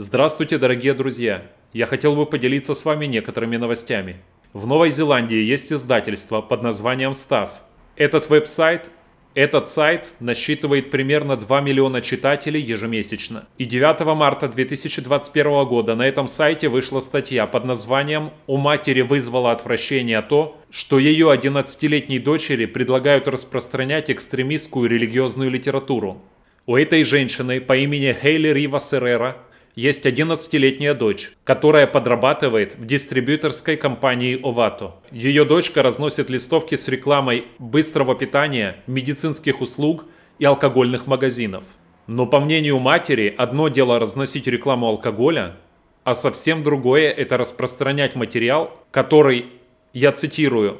Здравствуйте, дорогие друзья! Я хотел бы поделиться с вами некоторыми новостями. В Новой Зеландии есть издательство под названием «Став». Этот веб-сайт этот сайт насчитывает примерно 2 миллиона читателей ежемесячно. И 9 марта 2021 года на этом сайте вышла статья под названием «У матери вызвало отвращение то, что ее 11-летней дочери предлагают распространять экстремистскую религиозную литературу». У этой женщины по имени Хейли Рива Серрера есть 11-летняя дочь, которая подрабатывает в дистрибьюторской компании «Овато». Ее дочка разносит листовки с рекламой быстрого питания, медицинских услуг и алкогольных магазинов. Но по мнению матери, одно дело разносить рекламу алкоголя, а совсем другое – это распространять материал, который, я цитирую,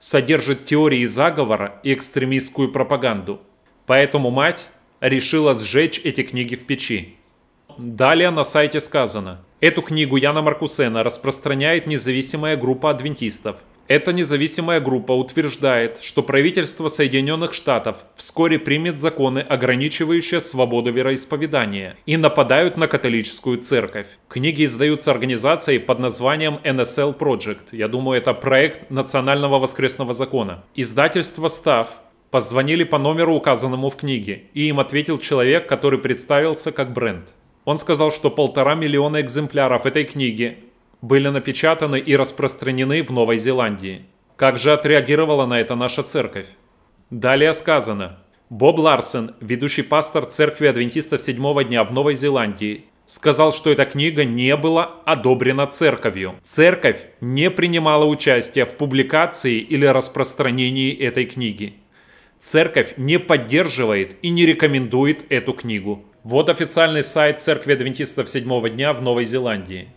содержит теории заговора и экстремистскую пропаганду. Поэтому мать решила сжечь эти книги в печи. Далее на сайте сказано. Эту книгу Яна Маркусена распространяет независимая группа адвентистов. Эта независимая группа утверждает, что правительство Соединенных Штатов вскоре примет законы, ограничивающие свободу вероисповедания, и нападают на католическую церковь. Книги издаются организацией под названием NSL Project. Я думаю, это проект Национального воскресного закона. Издательство «Став» позвонили по номеру, указанному в книге, и им ответил человек, который представился как бренд. Он сказал, что полтора миллиона экземпляров этой книги были напечатаны и распространены в Новой Зеландии. Как же отреагировала на это наша церковь? Далее сказано. Боб Ларсен, ведущий пастор церкви адвентистов седьмого дня в Новой Зеландии, сказал, что эта книга не была одобрена церковью. Церковь не принимала участия в публикации или распространении этой книги. Церковь не поддерживает и не рекомендует эту книгу. Вот официальный сайт Церкви Адвентистов седьмого дня в Новой Зеландии.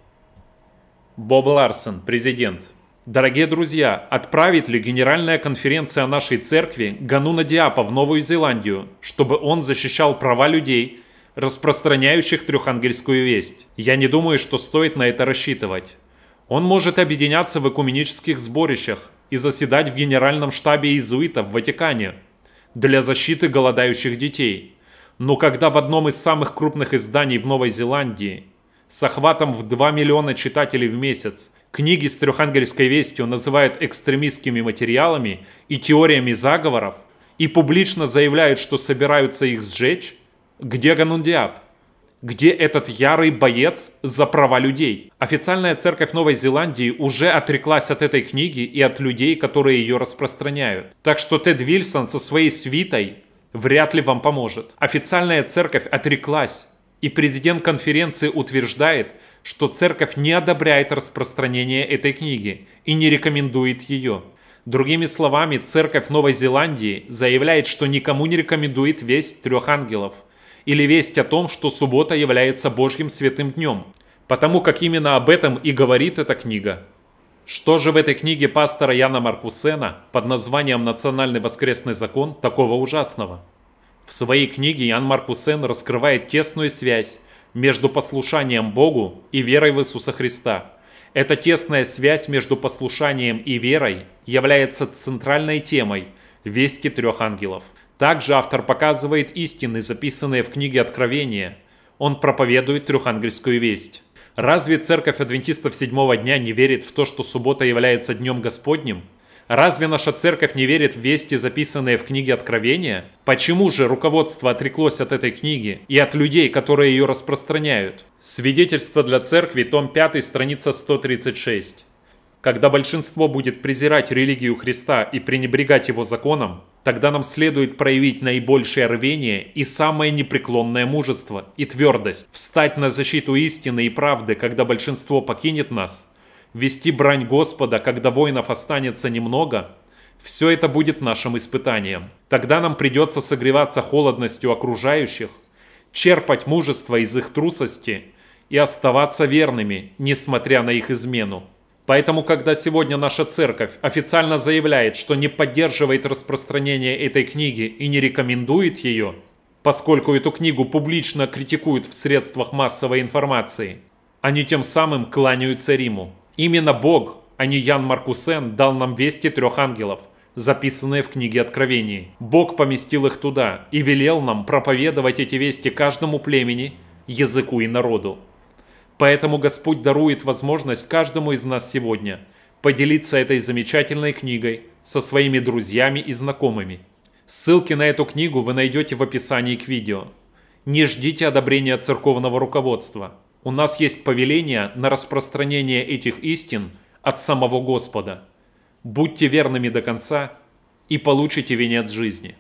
Боб Ларсон, президент. Дорогие друзья, отправит ли Генеральная конференция нашей церкви Гануна Диапа в Новую Зеландию, чтобы он защищал права людей, распространяющих трехангельскую весть? Я не думаю, что стоит на это рассчитывать. Он может объединяться в экуменических сборищах и заседать в Генеральном штабе иезуитов в Ватикане для защиты голодающих детей – но когда в одном из самых крупных изданий в Новой Зеландии с охватом в 2 миллиона читателей в месяц книги с трехангельской вестью называют экстремистскими материалами и теориями заговоров и публично заявляют, что собираются их сжечь, где Ганундиаб? Где этот ярый боец за права людей? Официальная церковь Новой Зеландии уже отреклась от этой книги и от людей, которые ее распространяют. Так что Тед Вильсон со своей свитой вряд ли вам поможет. Официальная церковь отреклась, и президент конференции утверждает, что церковь не одобряет распространение этой книги и не рекомендует ее. Другими словами, церковь Новой Зеландии заявляет, что никому не рекомендует весть трех ангелов или весть о том, что суббота является Божьим святым днем, потому как именно об этом и говорит эта книга. Что же в этой книге пастора Яна Маркусена под названием «Национальный воскресный закон» такого ужасного? В своей книге Ян Маркусен раскрывает тесную связь между послушанием Богу и верой в Иисуса Христа. Эта тесная связь между послушанием и верой является центральной темой «Вести трех ангелов». Также автор показывает истины, записанные в книге Откровения. Он проповедует трехангельскую весть. Разве церковь адвентистов седьмого дня не верит в то, что суббота является днем Господним? Разве наша церковь не верит в вести, записанные в книге Откровения? Почему же руководство отреклось от этой книги и от людей, которые ее распространяют? Свидетельство для церкви, том 5, страница 136. Когда большинство будет презирать религию Христа и пренебрегать его законом, Тогда нам следует проявить наибольшее рвение и самое непреклонное мужество и твердость, встать на защиту истины и правды, когда большинство покинет нас, вести брань Господа, когда воинов останется немного, все это будет нашим испытанием. Тогда нам придется согреваться холодностью окружающих, черпать мужество из их трусости и оставаться верными, несмотря на их измену. Поэтому, когда сегодня наша церковь официально заявляет, что не поддерживает распространение этой книги и не рекомендует ее, поскольку эту книгу публично критикуют в средствах массовой информации, они тем самым кланяются Риму. Именно Бог, а не Ян Маркусен, дал нам вести трех ангелов, записанные в книге Откровений. Бог поместил их туда и велел нам проповедовать эти вести каждому племени, языку и народу. Поэтому Господь дарует возможность каждому из нас сегодня поделиться этой замечательной книгой со своими друзьями и знакомыми. Ссылки на эту книгу вы найдете в описании к видео. Не ждите одобрения церковного руководства. У нас есть повеление на распространение этих истин от самого Господа. Будьте верными до конца и получите венец жизни.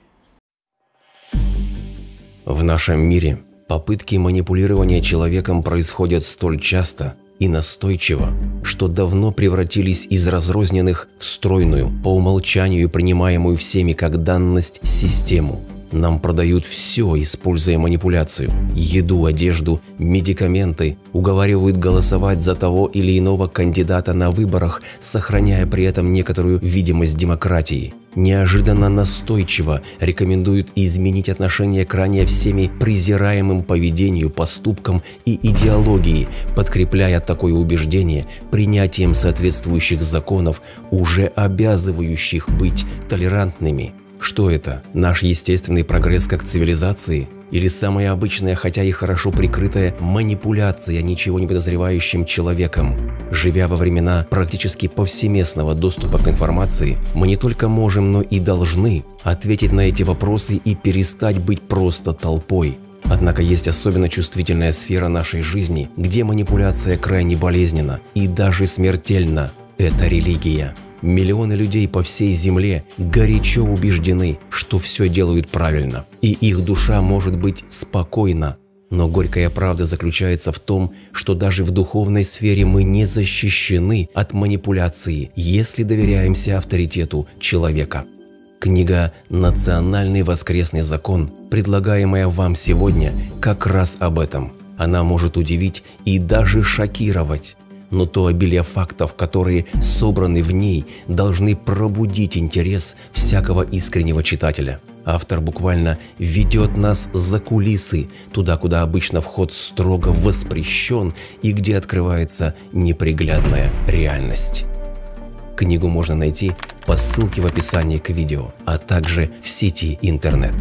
В нашем мире – Попытки манипулирования человеком происходят столь часто и настойчиво, что давно превратились из разрозненных в стройную, по умолчанию принимаемую всеми как данность, систему. Нам продают все, используя манипуляцию. Еду, одежду, медикаменты. Уговаривают голосовать за того или иного кандидата на выборах, сохраняя при этом некоторую видимость демократии неожиданно настойчиво рекомендует изменить отношение к ранее всеми презираемым поведению, поступкам и идеологии, подкрепляя такое убеждение принятием соответствующих законов, уже обязывающих быть толерантными. Что это? Наш естественный прогресс как цивилизации? Или самая обычная, хотя и хорошо прикрытая, манипуляция ничего не подозревающим человеком? Живя во времена практически повсеместного доступа к информации, мы не только можем, но и должны ответить на эти вопросы и перестать быть просто толпой. Однако есть особенно чувствительная сфера нашей жизни, где манипуляция крайне болезненна и даже смертельна – это религия. Миллионы людей по всей земле горячо убеждены, что все делают правильно, и их душа может быть спокойна. Но горькая правда заключается в том, что даже в духовной сфере мы не защищены от манипуляции, если доверяемся авторитету человека. Книга «Национальный воскресный закон», предлагаемая вам сегодня, как раз об этом. Она может удивить и даже шокировать но то обилие фактов, которые собраны в ней, должны пробудить интерес всякого искреннего читателя. Автор буквально ведет нас за кулисы, туда, куда обычно вход строго воспрещен и где открывается неприглядная реальность. Книгу можно найти по ссылке в описании к видео, а также в сети интернет.